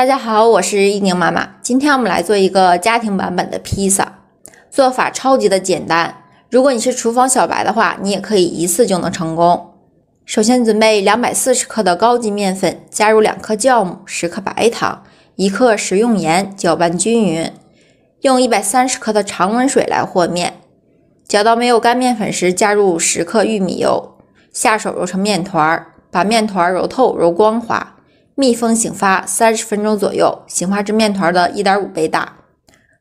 大家好，我是一宁妈妈。今天我们来做一个家庭版本的披萨，做法超级的简单。如果你是厨房小白的话，你也可以一次就能成功。首先准备两百四十克的高筋面粉，加入两克酵母、十克白糖、一克食用盐，搅拌均匀。用一百三十克的常温水来和面，搅到没有干面粉时，加入十克玉米油，下手揉成面团儿，把面团揉透揉光滑。密封醒发三十分钟左右，醒发至面团的一点五倍大。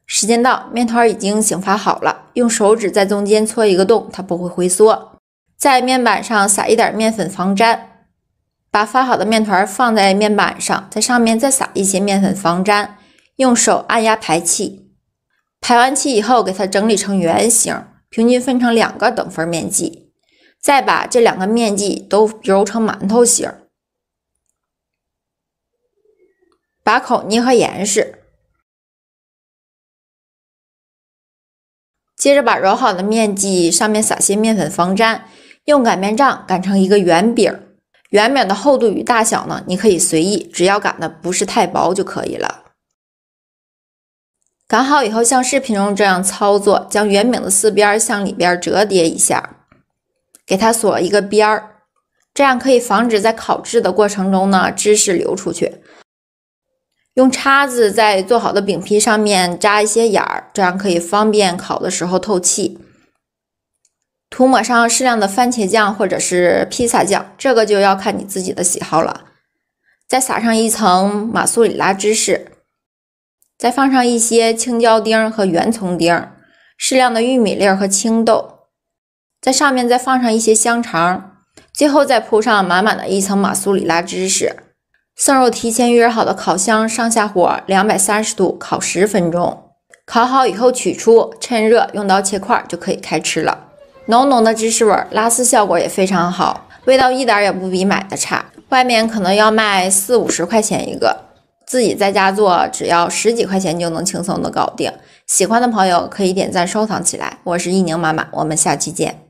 时间到，面团已经醒发好了。用手指在中间搓一个洞，它不会回缩。在面板上撒一点面粉防粘，把发好的面团放在面板上，在上面再撒一些面粉防粘。用手按压排气，排完气以后，给它整理成圆形，平均分成两个等分面剂，再把这两个面剂都揉成馒头形。把口捏合严实，接着把揉好的面剂上面撒些面粉防粘，用擀面杖擀成一个圆饼圆饼的厚度与大小呢，你可以随意，只要擀的不是太薄就可以了。擀好以后，像视频中这样操作，将圆饼的四边向里边折叠一下，给它锁一个边儿，这样可以防止在烤制的过程中呢，芝士流出去。用叉子在做好的饼皮上面扎一些眼儿，这样可以方便烤的时候透气。涂抹上适量的番茄酱或者是披萨酱，这个就要看你自己的喜好了。再撒上一层马苏里拉芝士，再放上一些青椒丁和圆葱丁，适量的玉米粒和青豆，在上面再放上一些香肠，最后再铺上满满的一层马苏里拉芝士。送入提前预热好的烤箱，上下火两百三十度烤十分钟。烤好以后取出，趁热用刀切块就可以开吃了。浓浓的芝士味，拉丝效果也非常好，味道一点也不比买的差。外面可能要卖四五十块钱一个，自己在家做只要十几块钱就能轻松的搞定。喜欢的朋友可以点赞收藏起来。我是一宁妈妈，我们下期见。